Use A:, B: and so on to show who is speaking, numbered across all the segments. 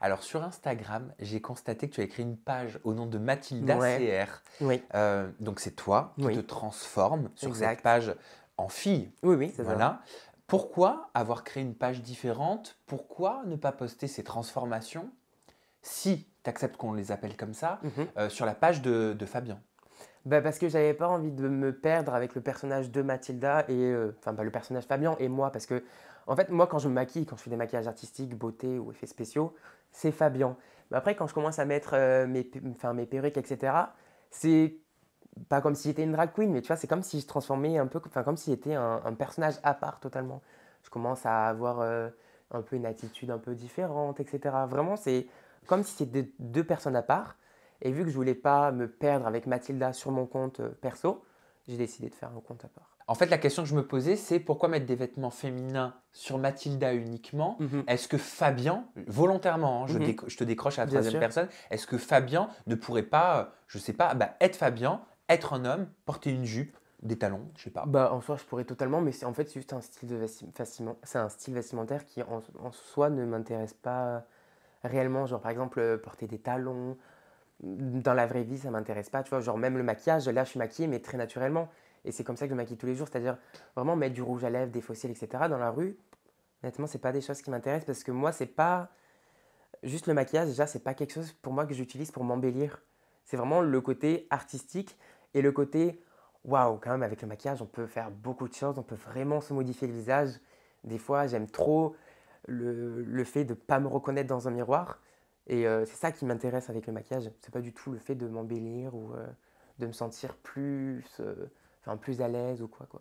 A: Alors sur Instagram, j'ai constaté que tu as écrit une page au nom de Mathilda CR. Oui. Euh, donc c'est toi qui te transformes sur cette page en fille. Oui, oui, c'est voilà. Pourquoi avoir créé une page différente Pourquoi ne pas poster ces transformations si tu acceptes qu'on les appelle comme ça mhm. euh, sur la page de, de Fabien
B: bah Parce que j'avais pas envie de me perdre avec le personnage de Mathilda et. Euh, enfin, pas le personnage Fabian et moi, parce que. En fait, moi, quand je me maquille, quand je fais des maquillages artistiques, beauté ou effets spéciaux, c'est Fabian. Mais après, quand je commence à mettre euh, mes, mes perruques, etc., c'est pas comme si j'étais une drag queen, mais tu vois, c'est comme si je transformais un peu, enfin, comme si j'étais un, personnage à part totalement. Je commence à avoir euh, un peu une attitude un peu différente, etc. Vraiment, c'est comme si c'était deux personnes à part. Et vu que je voulais pas me perdre avec Mathilda sur mon compte euh, perso, j'ai décidé de faire un compte à part. En fait, la question que je me posais, c'est
A: pourquoi mettre des vêtements féminins sur Mathilda uniquement mhm. Est-ce que Fabien, volontairement, hein, mhm. je, te décroche à la troisième personne, est-ce que Fabien ne pourrait pas, euh, je ne sais pas, bah, être Fabien, être un homme, porter une jupe des talons, je sais pas.
B: Bah en soi je pourrais totalement, mais c'est en fait c'est juste un style de vestimentaire, c'est un style vestimentaire qui en, en soi ne m'intéresse pas euh, réellement. Genre par exemple porter des talons, dans la vraie vie, ça m'intéresse pas. Tu vois, genre même le maquillage, là, je suis maquillée, mais très naturellement. Et c'est comme ça que je maquille tous les jours, c'est-à-dire vraiment mettre du rouge à lèvres, des fossiles, etc. dans la rue. Honnêtement, c'est pas des choses qui m'intéressent parce que moi, c'est pas juste le maquillage. Déjà, c'est pas quelque chose pour moi que j'utilise pour m'embellir. C'est vraiment le côté artistique et le côté waouh. Quand même, avec le maquillage, on peut faire beaucoup de choses. On peut vraiment se modifier le visage. Des fois, j'aime trop le, le fait de pas me reconnaître dans un miroir et euh, c'est ça qui m'intéresse avec le maquillage. C'est pas du tout le fait de m'embellir ou euh, de me sentir plus, euh, plus à l'aise ou quoi, quoi.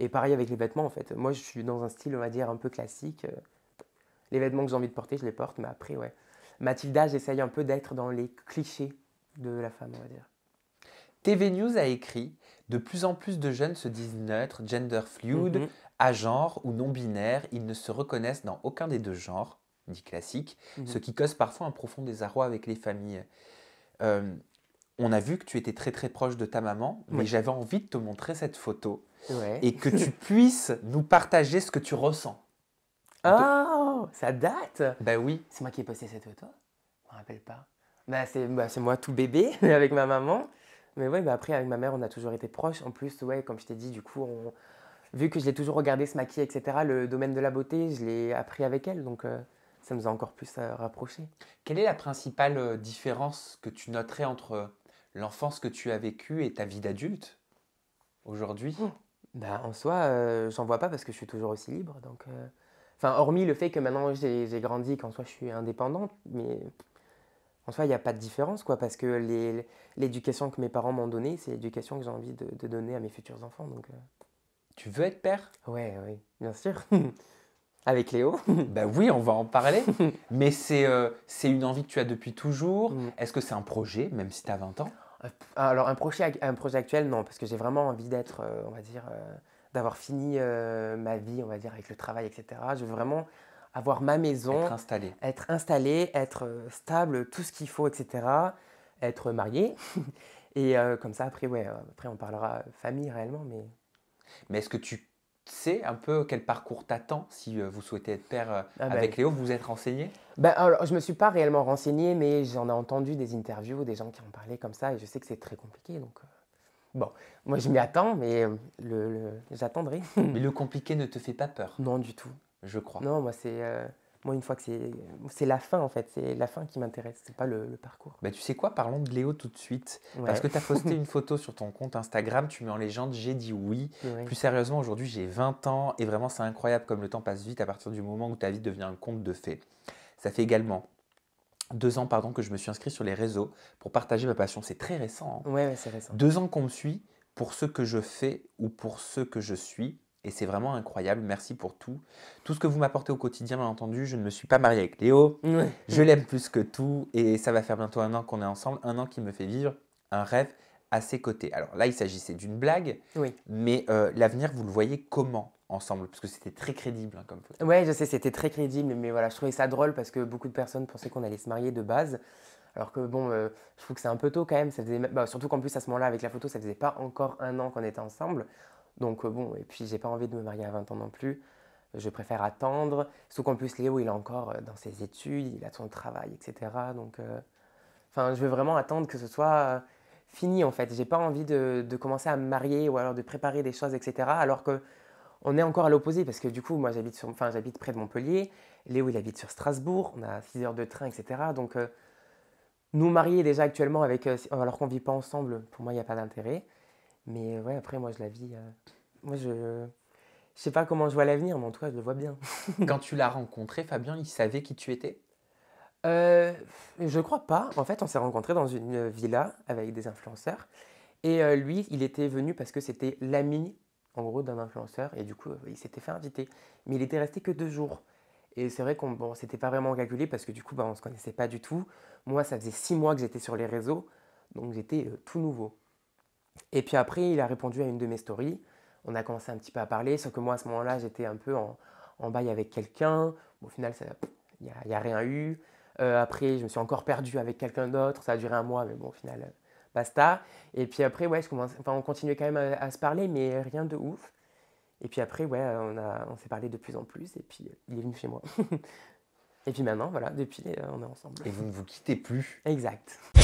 B: Et pareil avec les vêtements, en fait. Moi, je suis dans un style, on va dire, un peu classique. Les vêtements que j'ai envie de porter, je les porte, mais après, ouais. Mathilda, j'essaye un peu d'être dans les clichés de la femme, on va dire.
A: TV News a écrit De plus en plus de jeunes se disent neutres, gender fluid, à mm-hmm. genre ou non binaire Ils ne se reconnaissent dans aucun des deux genres dit classique, mhm. ce qui cause parfois un profond désarroi avec les familles. Euh, on a vu que tu étais très très proche de ta maman, mais j'avais envie de te montrer cette photo et que tu puisses nous
B: partager ce que tu ressens. Oh, ça date Bah oui. C'est moi qui ai posté cette photo Je me rappelle pas. Bah, bah c'est moi tout bébé avec ma maman. Mais oui, bah après avec ma mère, on a toujours été proches. En plus, ouais, comme je t'ai dit, du coup, vu que je l'ai toujours regardé se maquiller, etc., le domaine de la beauté, je l'ai appris avec elle. Donc, euh, ça nous a encore plus rapprochés.
A: Quelle est la principale euh, différence que tu noterais entre euh, l'enfance que tu as
B: vécue et ta vie d'adulte aujourd'hui ben, En soi, je euh, j'en vois pas parce que je suis toujours aussi libre. Donc, Enfin, hormis le fait que maintenant j'ai grandi, qu'en soi je suis indépendante, mais en soi il n'y a pas de différence, quoi, parce que l'éducation que mes parents m'ont donnée, c'est l'éducation que j'ai envie de, donner à mes futurs enfants. Donc, Tu veux être père Ouais, oui, bien sûr. Avec Léo Ben oui, on va en
A: parler. Mais c'est euh, c'est une envie que tu as depuis toujours. Mm. Est-ce que c'est un projet, même si tu as 20 ans euh,
B: Alors, un projet, un projet actuel, non, parce que j'ai vraiment envie d'être, euh, on va dire, d'avoir fini ma vie, on va dire, avec le travail, etc. Je veux vraiment avoir ma maison. Être installé. Être installé, être stable, tout ce qu'il faut, etc. Être marié. Et comme ça, après, ouais, après, on parlera famille réellement, mais. Mais est-ce que tu sais un
A: peu quel parcours t'attend si euh, vous souhaitez être père euh, ah, avec ben. Léo Vous vous êtes renseigné
B: ben, alors, Je ne me suis pas réellement renseigné, mais j'en ai entendu des interviews, des gens qui en parlaient comme ça, et je sais que c'est très compliqué. Donc, euh, bon, moi je m'y attends, mais le, j'attendrai. mais le compliqué ne te fait pas peur Non, du tout. Je crois. Non, moi c'est moi, une fois que c'est, c'est la fin, en fait, c'est la fin qui m'intéresse, c'est pas le, parcours.
A: Bah, tu sais quoi, parlons de Léo tout de suite.
B: Parce que tu as posté une
A: photo sur ton compte Instagram, tu mets en légende J'ai dit oui. Plus sérieusement, aujourd'hui, j'ai 20 ans et vraiment, c'est incroyable comme le temps passe vite à partir du moment où ta vie devient un compte de fées. Ça fait également deux ans pardon, que je me suis inscrit sur les réseaux pour partager ma passion. C'est très récent.
B: Hein. c'est récent. Deux ans qu'on me suit
A: pour ce que je fais ou pour ce que je suis et c'est vraiment incroyable. Merci pour tout. Tout ce que vous m'apportez au quotidien, bien entendu. Je ne me suis pas mariée avec Léo. Je l'aime plus que tout et ça va faire bientôt un an qu'on est ensemble, un an qui me fait vivre un rêve à ses côtés. Alors là, il s'agissait d'une blague, oui. mais euh, l'avenir, vous le voyez comment ensemble Parce que c'était très crédible hein, comme
B: photo. Ouais, je sais, c'était très crédible, mais voilà, je trouvais ça drôle parce que beaucoup de personnes pensaient qu'on allait se marier de base. Alors que bon, euh, je trouve que c'est un peu tôt quand même. Bah, surtout qu'en plus, à ce moment-là, avec la photo, ça faisait pas encore un an qu'on était ensemble. Donc euh, bon, et puis j'ai pas envie de me marier à 20 ans non plus. Je préfère attendre. qu'en plus Léo, il est encore euh, dans ses études, il a son travail, etc. Donc, euh, enfin, je veux vraiment attendre que ce soit fini en fait. J'ai pas envie de, commencer à me marier ou alors de préparer des choses, etc. Alors que on est encore à l'opposé parce que du coup, moi j'habite enfin, j'habite près de Montpellier, Léo il habite sur Strasbourg, on a 6 heures de train, etc. Donc nous marier déjà actuellement avec, alors qu'on vit pas ensemble, pour moi il n'y a pas d'intérêt. Mais ouais, après, moi, je la vis. Euh, je. sais pas comment je vois l'avenir, mais en tout cas, je le vois bien. Quand tu l'as rencontré, Fabien, il savait qui tu étais Je euh, Je crois pas. En fait, on s'est rencontrés dans une villa avec des influenceurs. Et euh, lui, il était venu parce que c'était l'ami, en gros, d'un influenceur. Et du coup, il s'était fait inviter. Mais il était resté que deux jours. Et c'est vrai qu'on bon, s'était pas vraiment calculé parce que du coup, bah, on se connaissait pas du tout. Moi, ça faisait six mois que j'étais sur les réseaux. Donc, j'étais tout nouveau. Et puis après, il a répondu à une de mes stories. On a commencé un petit peu à parler, sauf que moi, à ce moment-là, j'étais un peu en, en bail avec quelqu'un. au final, il n'y a, rien eu. Euh, après, je me suis encore perdu avec quelqu'un d'autre. Ça a duré un mois, mais bon, au final, euh, basta. Et puis après, ouais, je on continuait quand même à, se parler, mais rien de ouf. Et puis après, ouais, euh, on, s'est parlé de plus en plus. Et puis, il est venu chez moi. et puis maintenant, voilà, depuis, on est ensemble. Et vous ne vous quittez plus. Exact.